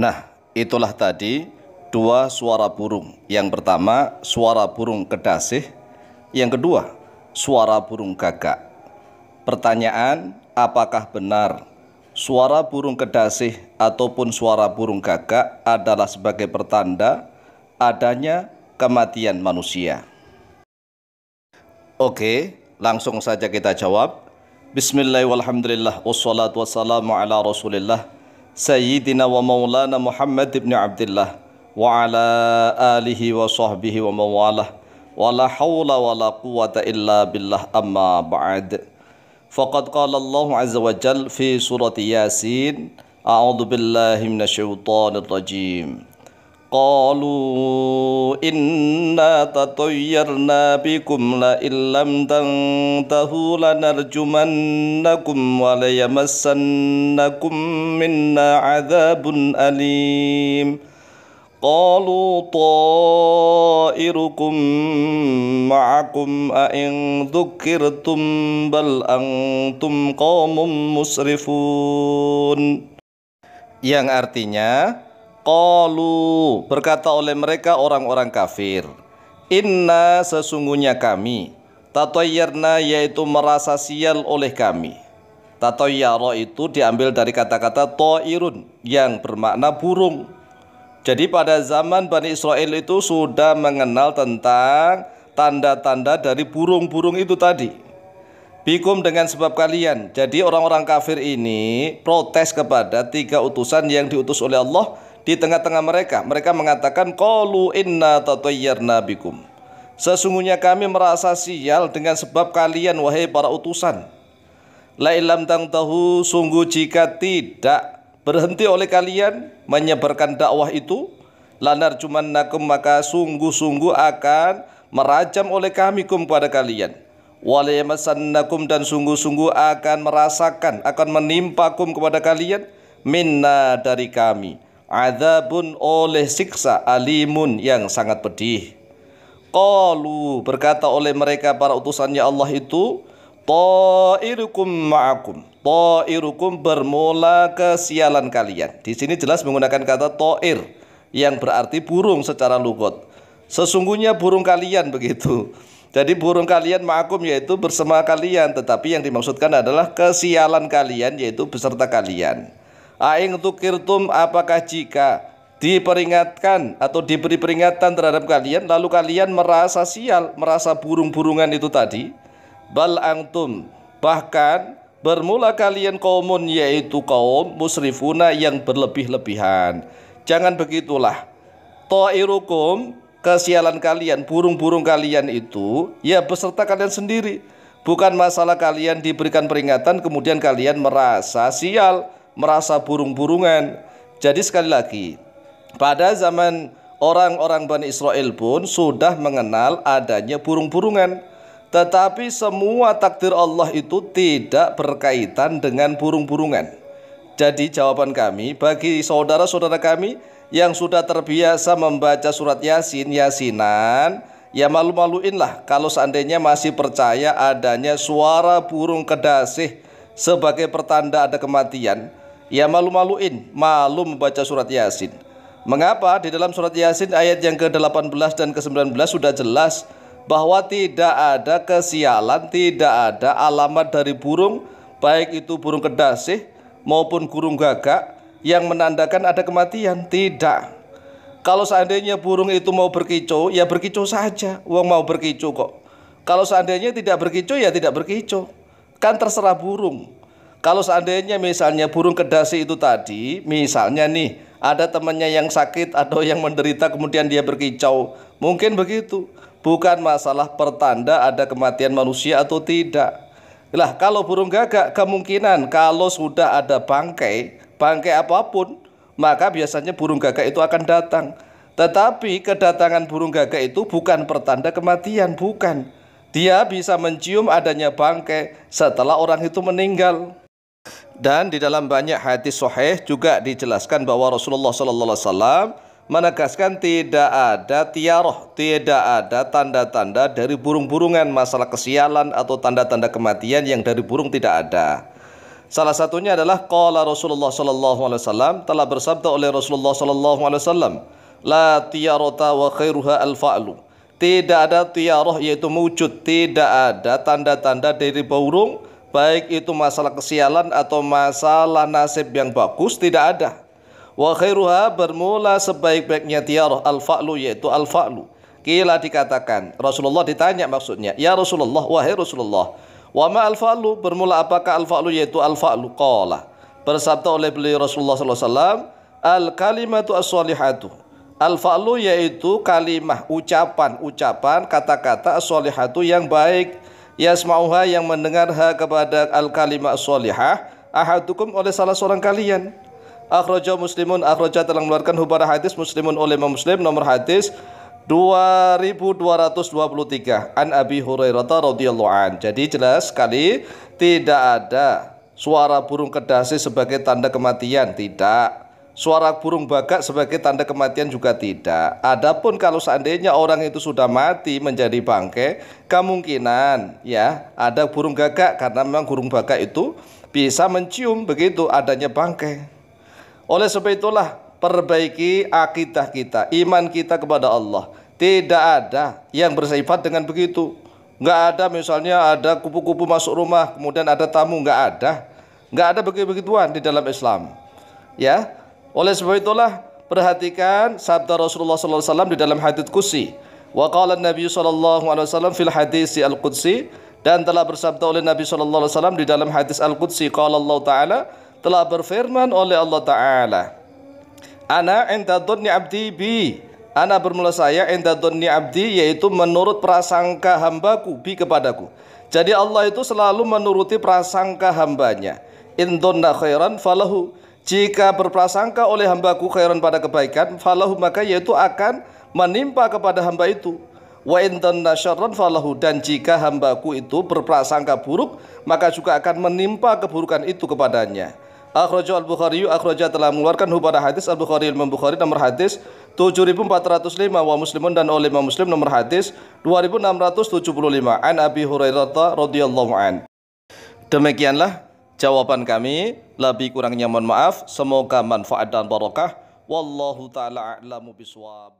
Nah, itulah tadi dua suara burung. Yang pertama, suara burung kedasih. Yang kedua, suara burung gagak. Pertanyaan, apakah benar suara burung kedasih ataupun suara burung gagak adalah sebagai pertanda adanya kematian manusia? Oke, langsung saja kita jawab. Bismillahirrahmanirrahim. Wassalatu wassalamu ala rasulillah سيدنا ومولانا محمد بن عبد الله وعلى آله وصحبه ومن والاه ولا حول ولا قوة إلا بالله أما بعد فقد قال الله عز وجل في سورة ياسين أعوذ بالله من الشيطان الرجيم Kalu inna ta'oyir nabikum la ilam ta'hu la najuman nukum walay masn alim. Kalo ta'irukum magum ainzukir tum bal antum qamum musrifun. Yang artinya Qalu berkata oleh mereka orang-orang kafir Inna sesungguhnya kami tatayyarna yaitu merasa sial oleh kami Tatoyaro itu diambil dari kata-kata to'irun yang bermakna burung Jadi pada zaman Bani Israel itu sudah mengenal tentang tanda-tanda dari burung-burung itu tadi Bikum dengan sebab kalian. Jadi orang-orang kafir ini protes kepada tiga utusan yang diutus oleh Allah di tengah-tengah mereka. Mereka mengatakan qalu inna tatayyarna bikum. Sesungguhnya kami merasa sial dengan sebab kalian wahai para utusan. La ilam tang tahu sungguh jika tidak berhenti oleh kalian menyebarkan dakwah itu lanar cuman nakum maka sungguh-sungguh akan merajam oleh kami kum kepada kalian nakum dan sungguh-sungguh akan merasakan akan menimpa kum kepada kalian minna dari kami Azabun oleh siksa alimun yang sangat pedih. Qalu berkata oleh mereka para utusannya Allah itu Ta'irukum ma'akum Ta'irukum bermula kesialan kalian Di sini jelas menggunakan kata ta'ir Yang berarti burung secara lugot Sesungguhnya burung kalian begitu Jadi burung kalian ma'akum yaitu bersama kalian Tetapi yang dimaksudkan adalah kesialan kalian yaitu beserta kalian Aing kirtum apakah jika diperingatkan atau diberi peringatan terhadap kalian lalu kalian merasa sial, merasa burung-burungan itu tadi? Bal antum bahkan bermula kalian kaumun yaitu kaum musrifuna yang berlebih-lebihan. Jangan begitulah. Ta'irukum kesialan kalian, burung-burung kalian itu ya beserta kalian sendiri. Bukan masalah kalian diberikan peringatan kemudian kalian merasa sial merasa burung-burungan. Jadi sekali lagi, pada zaman orang-orang Bani Israel pun sudah mengenal adanya burung-burungan. Tetapi semua takdir Allah itu tidak berkaitan dengan burung-burungan. Jadi jawaban kami bagi saudara-saudara kami yang sudah terbiasa membaca surat Yasin, Yasinan, ya malu-maluinlah kalau seandainya masih percaya adanya suara burung kedasih sebagai pertanda ada kematian. Ya malu-maluin, malu membaca surat Yasin. Mengapa di dalam surat Yasin ayat yang ke-18 dan ke-19 sudah jelas bahwa tidak ada kesialan, tidak ada alamat dari burung baik itu burung kedasih maupun burung gagak yang menandakan ada kematian, tidak. Kalau seandainya burung itu mau berkicau, ya berkicau saja. Uang mau berkicau kok. Kalau seandainya tidak berkicau, ya tidak berkicau. Kan terserah burung. Kalau seandainya misalnya burung kedasi itu tadi, misalnya nih ada temannya yang sakit atau yang menderita kemudian dia berkicau, mungkin begitu. Bukan masalah pertanda ada kematian manusia atau tidak. Lah kalau burung gagak kemungkinan kalau sudah ada bangkai, bangkai apapun, maka biasanya burung gagak itu akan datang. Tetapi kedatangan burung gagak itu bukan pertanda kematian, bukan. Dia bisa mencium adanya bangkai setelah orang itu meninggal. Dan di dalam banyak hadis sahih juga dijelaskan bahwa Rasulullah sallallahu alaihi wasallam menegaskan tidak ada tiaroh, tidak ada tanda-tanda dari burung-burungan masalah kesialan atau tanda-tanda kematian yang dari burung tidak ada. Salah satunya adalah qala Rasulullah sallallahu alaihi wasallam telah bersabda oleh Rasulullah sallallahu alaihi wasallam, la tiyarata wa khairuha al-fa'lu. Tidak ada tiaroh yaitu wujud, tidak ada tanda-tanda dari burung baik itu masalah kesialan atau masalah nasib yang bagus tidak ada. Wa khairuha bermula sebaik-baiknya tiarah al-fa'lu yaitu al-fa'lu. Kila dikatakan, Rasulullah ditanya maksudnya, "Ya Rasulullah, wahai Rasulullah, wa ma al-fa'lu?" Bermula apakah al-fa'lu yaitu al-fa'lu? Qala. Bersabda oleh beliau Rasulullah saw alaihi wasallam, "Al-kalimatu as-salihatu." Al-fa'lu yaitu kalimah, ucapan, ucapan, kata-kata as-salihatu yang baik yasma'uha yang mendengar ha kepada al-kalimah sholihah ahadukum oleh salah seorang kalian akhraja muslimun akhraja telah mengeluarkan hubara hadis muslimun oleh imam muslim nomor hadis 2223 an Abi Hurairah radhiyallahu an. Jadi jelas sekali tidak ada suara burung kedasi sebagai tanda kematian, tidak suara burung bagak sebagai tanda kematian juga tidak. Adapun kalau seandainya orang itu sudah mati menjadi bangke, kemungkinan ya ada burung gagak karena memang burung bagak itu bisa mencium begitu adanya bangke. Oleh sebab itulah perbaiki akidah kita, iman kita kepada Allah. Tidak ada yang bersifat dengan begitu. Enggak ada misalnya ada kupu-kupu masuk rumah, kemudian ada tamu, enggak ada. Enggak ada begitu-begituan di dalam Islam. Ya, oleh sebab itulah perhatikan sabda Rasulullah SAW di dalam hadits Qudsi. Wa qala Nabi sallallahu alaihi wasallam fil hadis al-Qudsi dan telah bersabda oleh Nabi sallallahu alaihi wasallam di dalam hadis al-Qudsi qala Allah taala telah berfirman oleh Allah taala Ana inda dhanni abdi bi Ana bermula saya inda dhanni abdi yaitu menurut prasangka hambaku bi kepadaku. Jadi Allah itu selalu menuruti prasangka hambanya. In dhonna khairan falahu jika berprasangka oleh hambaku khairan pada kebaikan, falahu maka yaitu akan menimpa kepada hamba itu. Wa intan falahu dan jika hambaku itu berprasangka buruk, maka juga akan menimpa keburukan itu kepadanya. Akhrajah Al-Bukhari Akhrajah telah mengeluarkan hubada hadis Al-Bukhari Imam Bukhari nomor hadis 7405 wa Muslimun dan oleh Muslim nomor hadis 2675 an Abi Hurairah radhiyallahu an. Demikianlah Jawaban kami lebih kurangnya mohon maaf. Semoga manfaat dan barokah. Wallahu taala a'lamu biswab.